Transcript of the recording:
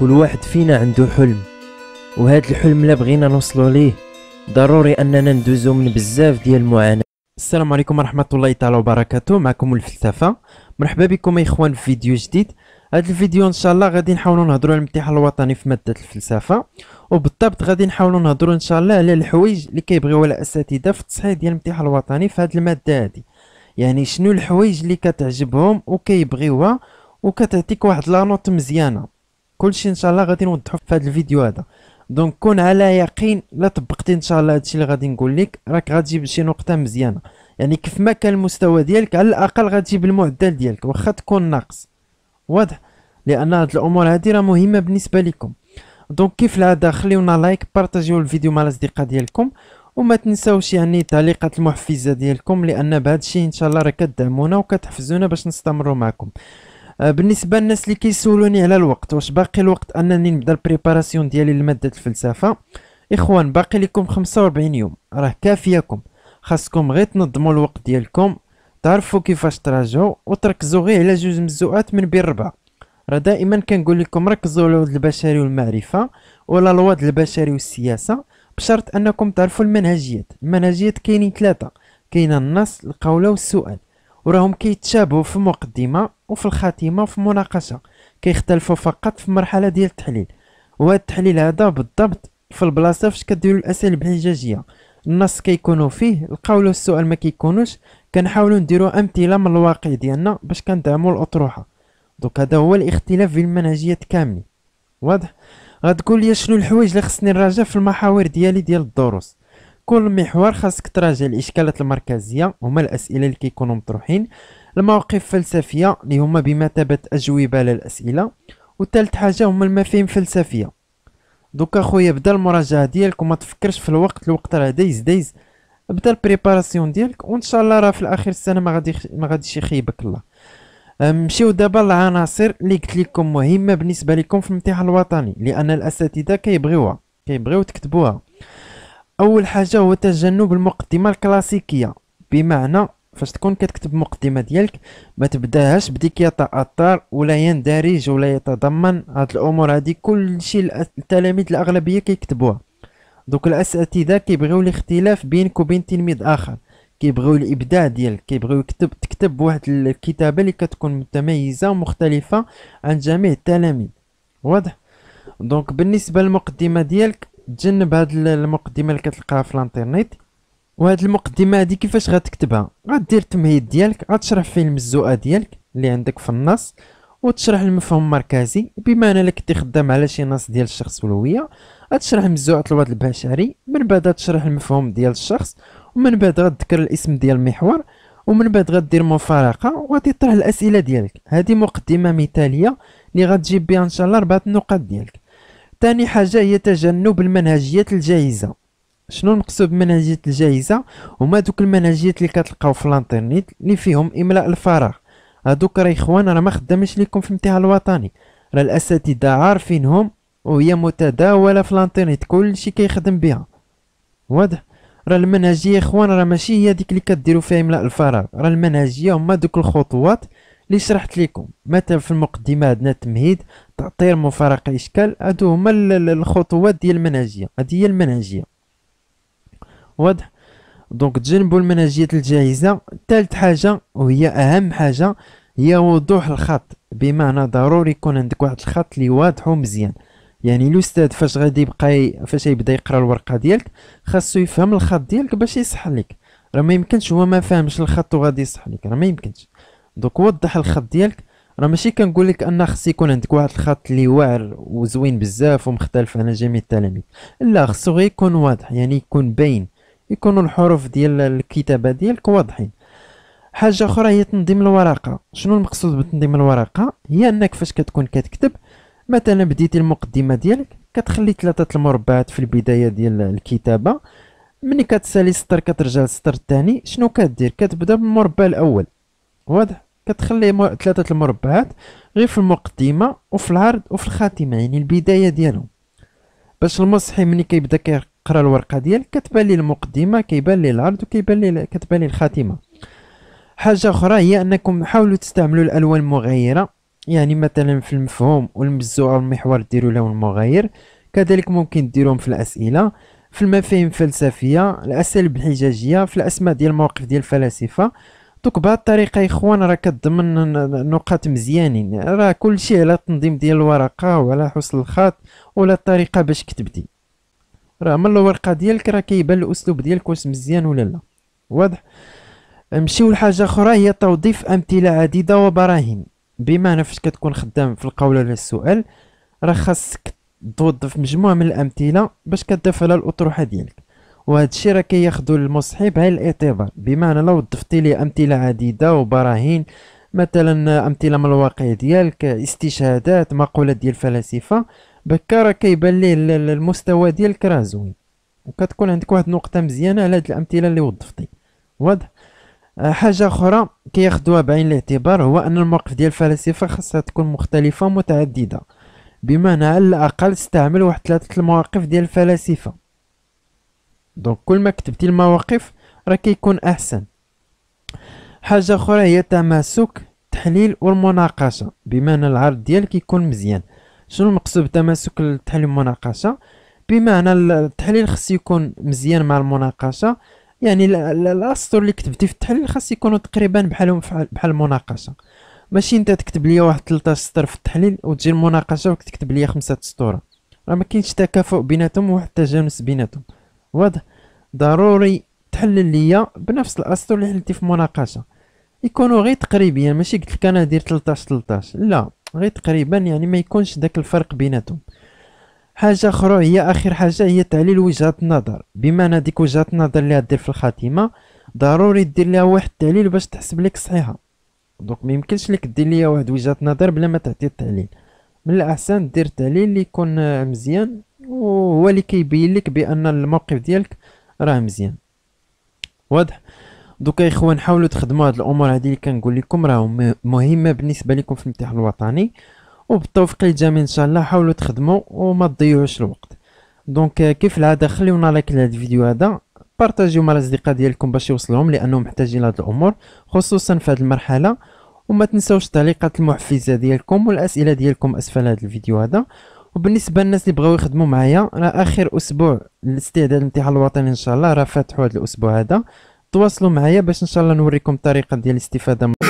كل واحد فينا عنده حلم وهذا الحلم اللي بغينا نوصلو ليه ضروري اننا ندوزو من بزاف ديال المعاناه السلام عليكم ورحمه الله تعالى وبركاته معكم الفلسفه مرحبا بكم يا اخوان في فيديو جديد هاد الفيديو ان شاء الله غادي نحاولوا نهضروا على الامتحان الوطني في ماده الفلسفه وبالضبط غادي نحاولوا نهضروا ان شاء الله على الحوايج اللي كيبغيوها الاساتذه في التصحيح ديال الامتحان الوطني في هاد الماده هادي يعني شنو الحوايج اللي كتعجبهم وكيبغيوها وكتعطيك واحد لا نوت مزيانه كلشي ان شاء الله غادي نوضحو في هذا الفيديو هذا دونك كون على يقين لا طبقتي ان شاء الله هادشي اللي غادي نقول لك راك غتجيب شي نقطه مزيانه يعني كيف ما كان المستوى ديالك على الاقل غتجيب المعدل ديالك واخا تكون ناقص واضح لان هاد الامور هادي راه مهمه بالنسبه لكم دونك كيف العاده خليونا لايك بارطاجيو الفيديو مع الاصدقاء ديالكم وما تنساوش يعني التعليقات المحفزه ديالكم لان بهذا الشيء ان شاء الله راه كدعمونا وكتحفزونا باش نستمروا معكم آه، بالنسبه للناس اللي كيسولوني على الوقت واش باقي الوقت انني نبدا البريباراسيون ديالي لماده الفلسفه اخوان باقي لكم 45 يوم راه كافياكم خاصكم غير تنظموا الوقت ديالكم تعرفوا كيفاش تراجعوا وتركزوا غير على جوج مزوقات من بين ربعه راه دائما كنقول لكم ركزوا على الواد البشري والمعرفه ولا الواد البشري والسياسه بشرط انكم تعرفوا المنهجيات المنهجيات كاينين ثلاثه كاين النص القوله والسؤال وراهم كيتشابهوا في المقدمه وفي الخاتمه وفي المناقشه كيختلفوا فقط في مرحله ديال التحليل وهذا التحليل هذا بالضبط في البلاصه فاش كديروا الاسئله الحجاجيه النص كيكونوا فيه القول والسؤال ما كيكونوش كنحاولوا نديروا امثله من الواقع ديالنا باش كندعموا الاطروحه دوك هذا هو الاختلاف في المنهجيات كاملين واضح غتقول لي شنو الحوايج اللي خصني نراجع في المحاور ديالي ديال الدروس كل محور خاصك تراجع الاشكالات المركزيه هما الاسئله اللي كيكونوا مطروحين المواقف الفلسفيه اللي هما بمثابه اجوبه على الاسئله وثالث حاجه هما المفاهيم الفلسفيه دوكا خويا بدا المراجعه ديالك وما تفكرش في الوقت الوقت راه دايز دايز بدا البريباراسيون ديالك وان شاء الله راه في الاخر السنه ما غادي ما غاديش يخيبك الله نمشيو دابا للعناصر اللي قلت لكم مهمه بالنسبه لكم في الامتحان الوطني لان الاساتذه كيبغيوها كيبغيو تكتبوها اول حاجه هو تجنب المقدمه الكلاسيكيه بمعنى فاش تكون كتكتب مقدمه ديالك ما تبداهاش بديك يتاثر ولا يندرج ولا يتضمن هاد الامور هادي كلشي التلاميذ الاغلبيه كيكتبوها دوك الاساتذه كيبغيو الاختلاف بينك وبين تلميذ اخر كيبغيو الابداع ديالك كيبغيو يكتب تكتب واحد الكتابه اللي كتكون متميزه ومختلفه عن جميع التلاميذ واضح دونك بالنسبه للمقدمه ديالك تجنب هاد المقدمه اللي كتلقاها في الانترنيت وهاد المقدمه هادي كيفاش غتكتبها غدير التمهيد ديالك غتشرح فيه المزوءة ديالك اللي عندك في النص وتشرح المفهوم المركزي بما ان لك خدام على شي نص ديال الشخص والهويه غتشرح مزوعه الواد البشري من بعد تشرح المفهوم ديال الشخص ومن بعد غتذكر الاسم ديال المحور ومن بعد غدير مفارقه وغادي الاسئله ديالك هذه مقدمه مثاليه اللي غتجيب بها ان شاء الله اربعه النقاط ديالك ثاني حاجة هي تجنب المنهجيات الجاهزة شنو نقصد بمنهجيات الجاهزة هما دوك المنهجيات اللي كتلقاو في الانترنيت اللي فيهم املاء الفراغ هادوك راه اخوان راه ما خدامش ليكم في الامتحان الوطني راه الاساتذه عارفينهم وهي متداولة في الانترنيت كلشي كيخدم بها واضح راه المنهجيه اخوان راه ماشي هي ديك اللي كديروا فيها املاء الفراغ راه المنهجيه هما دوك الخطوات اللي شرحت لكم مثلا في المقدمه عندنا التمهيد تعطير مفارقه اشكال هادو هما الخطوات ديال المنهجيه هادي هي المنهجيه واضح دونك تجنبوا المنهجيات الجاهزه ثالث حاجه وهي اهم حاجه هي وضوح الخط بمعنى ضروري يكون عندك واحد الخط اللي واضح مزيان يعني الاستاذ فاش غادي يبقى فاش يبدا يقرا الورقه ديالك خاصو يفهم الخط ديالك باش يصح لك راه ما يمكنش هو ما فاهمش الخط وغادي يصح لك راه ما يمكنش وضح الخط ديالك راه ماشي كنقول لك ان خص يكون عندك واحد الخط اللي واعر وزوين بزاف ومختلف على جميع التلاميذ لا خصو غير يكون واضح يعني يكون باين يكونوا الحروف ديال الكتابه ديالك واضحين حاجه اخرى هي تنظيم الورقه شنو المقصود بتنظيم الورقه هي انك فاش كتكون كتكتب مثلا بديتي المقدمه ديالك كتخلي ثلاثه المربعات في البدايه ديال الكتابه ملي كتسالي سطر كترجع للسطر الثاني شنو كدير كتبدا بالمربع الاول واضح كتخلي ثلاثه المربعات غير في المقدمه وفي العرض وفي الخاتمه يعني البدايه ديالهم باش المصحي ملي كيبدا كيقرا الورقه ديالك كتبان ليه المقدمه كيبان ليه العرض وكيبان ليه كتبان ليه الخاتمه حاجه اخرى هي انكم حاولوا تستعملوا الالوان المغايره يعني مثلا في المفهوم والمزوع والمحور ديروا لون مغاير كذلك ممكن ديروهم في الاسئله في المفاهيم الفلسفيه الاساليب الحجاجيه في الاسماء ديال المواقف ديال الفلاسفه دوك بهاد الطريقه اخوان راه كتضمن نقاط مزيانين راه كلشي على التنظيم ديال الورقه وعلى حسن الخط ولا الطريقه باش كتبتي راه من الورقه ديالك راه كيبان الاسلوب ديالك واش مزيان ولا لا واضح نمشيو لحاجه اخرى هي توظيف امثله عديده وبراهين بمعنى فاش كتكون خدام في القوله ولا السؤال راه خاصك توظف مجموعه من الامثله باش كدافع على الاطروحه ديالك وهذا الشيء راه كياخذوا المصحي بعين الاعتبار بمعنى لو ضفتي لي امثله عديده وبراهين مثلا امثله من الواقع ديالك استشهادات مقولات ديال الفلاسفه بكا راه كيبان ليه المستوى ديالك راه زوين وكتكون عندك واحد النقطه مزيانه على هاد الامثله اللي وضفتي واضح آه، حاجه اخرى كياخذوها بعين الاعتبار هو ان المواقف ديال الفلاسفه خاصها تكون مختلفه متعدده بمعنى على الاقل استعمل واحد ثلاثه المواقف ديال الفلاسفه دونك كل ما كتبتي المواقف راه كيكون احسن حاجه اخرى هي تماسك التحليل والمناقشه بمعنى العرض ديالك يكون مزيان شنو المقصود بتماسك التحليل والمناقشه بمعنى التحليل خص يكون مزيان مع المناقشه يعني الاسطر اللي كتبتي في التحليل خاص يكونوا تقريبا بحالهم بحال المناقشه ماشي انت تكتب لي واحد 13 سطر في التحليل وتجي المناقشه وتكتب لي خمسة سطور راه ما كاينش تكافؤ بيناتهم وحتى تجانس بيناتهم واضح ضروري تحلل ليا بنفس الاسطر اللي حللتي في مناقشه يكونوا غير تقريبيا ماشي قلت لك انا دير 13 13 لا غير تقريبا يعني ما يكونش داك الفرق بيناتهم حاجه اخرى هي اخر حاجه هي تعليل وجهات النظر بما ان ديك وجهات النظر اللي غدير في الخاتمه ضروري دير لها واحد التعليل باش تحسب لك صحيحه دونك ما يمكنش لك دير ليا واحد وجهه نظر بلا ما تعطي التعليل من الاحسن دير تعليل اللي يكون مزيان وهو اللي كيبين لك بان الموقف ديالك راه مزيان واضح دوكا يا اخوان حاولوا تخدموا هاد الامور هادي اللي كنقول لكم راهم مهمه بالنسبه لكم في الامتحان الوطني وبالتوفيق الجميل ان شاء الله حاولوا تخدموا وما تضيعوش الوقت دونك كيف العاده خليونا لايك لهذا الفيديو هذا بارطاجيو مع الاصدقاء ديالكم باش يوصلهم لانهم محتاجين لهاد الامور خصوصا في هاد المرحله وما تنساوش التعليقات المحفزه ديالكم والاسئله ديالكم اسفل هذا الفيديو هذا وبالنسبه للناس اللي بغاو يخدموا معايا راه اخر اسبوع الاستعداد للامتحان الوطني ان شاء الله راه فاتحو هذا الاسبوع هذا تواصلوا معايا باش ان شاء الله نوريكم الطريقه ديال الاستفاده من